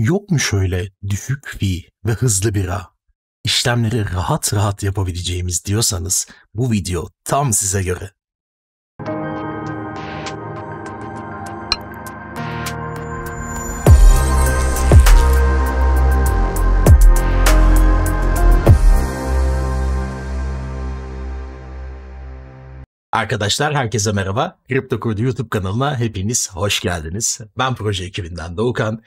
Yok mu şöyle düşük fi ve hızlı bira? İşlemleri rahat rahat yapabileceğimiz diyorsanız bu video tam size göre. Arkadaşlar herkese merhaba. Kripto CryptoCode YouTube kanalına hepiniz hoş geldiniz. Ben proje ekibinden Doğukan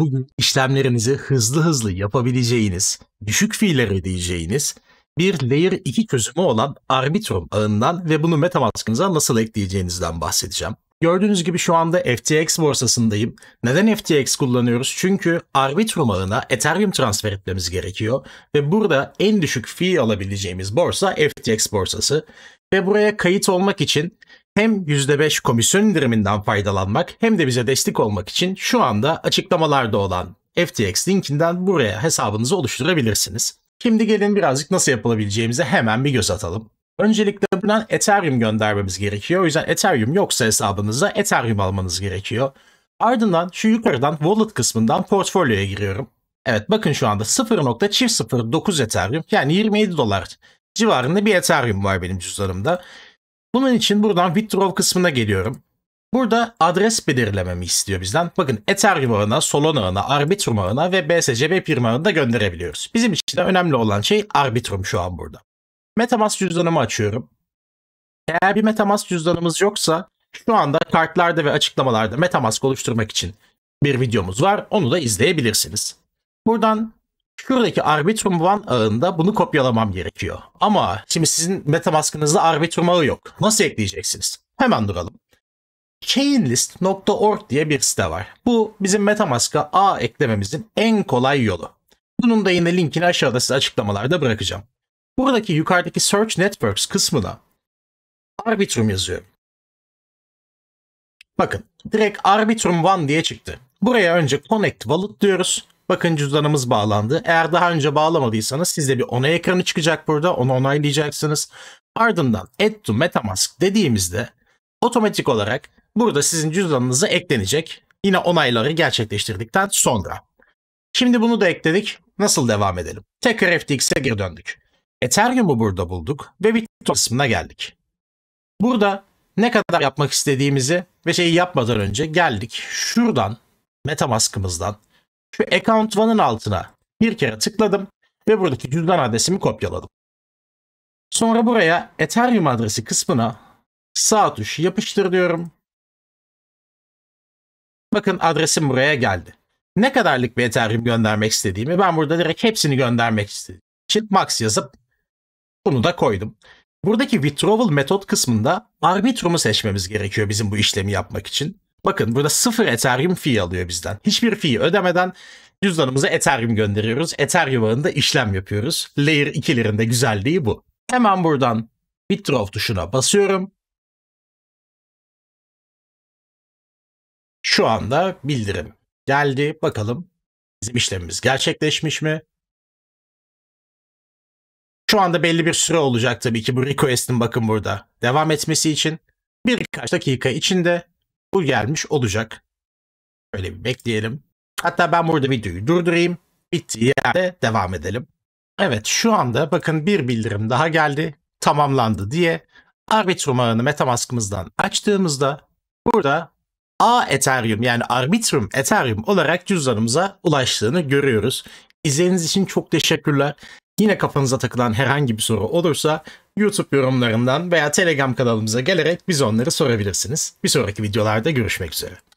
bugün işlemlerinizi hızlı hızlı yapabileceğiniz, düşük fiiller ödeyeceğiniz bir Layer 2 çözümü olan Arbitrum ağından ve bunu Metamask'ınıza nasıl ekleyeceğinizden bahsedeceğim. Gördüğünüz gibi şu anda FTX borsasındayım. Neden FTX kullanıyoruz? Çünkü Arbitrum ağına Ethereum transfer etmemiz gerekiyor ve burada en düşük fee alabileceğimiz borsa FTX borsası ve buraya kayıt olmak için hem %5 komisyon indiriminden faydalanmak hem de bize destek olmak için şu anda açıklamalarda olan FTX linkinden buraya hesabınızı oluşturabilirsiniz. Şimdi gelin birazcık nasıl yapılabileceğimize hemen bir göz atalım. Öncelikle buradan Ethereum göndermemiz gerekiyor. O yüzden Ethereum yoksa hesabınıza Ethereum almanız gerekiyor. Ardından şu yukarıdan wallet kısmından portfolyoya giriyorum. Evet bakın şu anda 0.009 Ethereum yani 27 dolar civarında bir Ethereum var benim cüzdanımda. Bunun için buradan withdraw kısmına geliyorum. Burada adres belirlememi istiyor bizden. Bakın Ethereum ağına, Solana ağına, Arbitrum ağına ve BSC Web ağına da gönderebiliyoruz. Bizim için de önemli olan şey Arbitrum şu an burada. Metamask cüzdanımı açıyorum. Eğer bir Metamask cüzdanımız yoksa şu anda kartlarda ve açıklamalarda Metamask oluşturmak için bir videomuz var. Onu da izleyebilirsiniz. Buradan Şuradaki Arbitrum One ağında bunu kopyalamam gerekiyor. Ama şimdi sizin Metamask'ınızda Arbitrum ağı yok. Nasıl ekleyeceksiniz? Hemen duralım. Chainlist.org diye bir site var. Bu bizim Metamask'a ağ eklememizin en kolay yolu. Bunun da yine linkini aşağıda size açıklamalarda bırakacağım. Buradaki yukarıdaki Search Networks kısmına Arbitrum yazıyorum. Bakın direkt Arbitrum One diye çıktı. Buraya önce Connect Wallet diyoruz. Bakın cüzdanımız bağlandı. Eğer daha önce bağlamadıysanız sizde bir onay ekranı çıkacak burada. Onu onaylayacaksınız. Ardından add to metamask dediğimizde otomatik olarak burada sizin cüzdanınıza eklenecek. Yine onayları gerçekleştirdikten sonra. Şimdi bunu da ekledik. Nasıl devam edelim? Tekrar FTX'e geri döndük. Ethereum'u burada bulduk ve Bitcoin kısmına geldik. Burada ne kadar yapmak istediğimizi ve şeyi yapmadan önce geldik. Şuradan Metamask'ımızdan şu account one'ın altına bir kere tıkladım ve buradaki cüzdan adresimi kopyaladım. Sonra buraya Ethereum adresi kısmına sağ tuş yapıştır diyorum. Bakın adresim buraya geldi. Ne kadarlık bir Ethereum göndermek istediğimi ben burada direkt hepsini göndermek istedim. için max yazıp bunu da koydum. Buradaki withdrawal metot kısmında arbitrum'u seçmemiz gerekiyor bizim bu işlemi yapmak için. Bakın burada sıfır Ethereum fee alıyor bizden. Hiçbir fee ödemeden cüzdanımıza Ethereum gönderiyoruz. Ethereum ağında işlem yapıyoruz. Layer 2'lerin de güzelliği bu. Hemen buradan withdraw tuşuna basıyorum. Şu anda bildirim geldi. Bakalım bizim işlemimiz gerçekleşmiş mi? Şu anda belli bir süre olacak tabii ki bu request'in bakın burada devam etmesi için. Birkaç dakika içinde bu gelmiş olacak. Öyle bir bekleyelim. Hatta ben burada videoyu durdurayım. Bittiği yerde devam edelim. Evet şu anda bakın bir bildirim daha geldi. Tamamlandı diye Arbitrum ağını Metamask'ımızdan açtığımızda burada A Ethereum yani Arbitrum Ethereum olarak cüzdanımıza ulaştığını görüyoruz. İzlediğiniz için çok teşekkürler. Yine kafanıza takılan herhangi bir soru olursa YouTube yorumlarından veya Telegram kanalımıza gelerek bize onları sorabilirsiniz. Bir sonraki videolarda görüşmek üzere.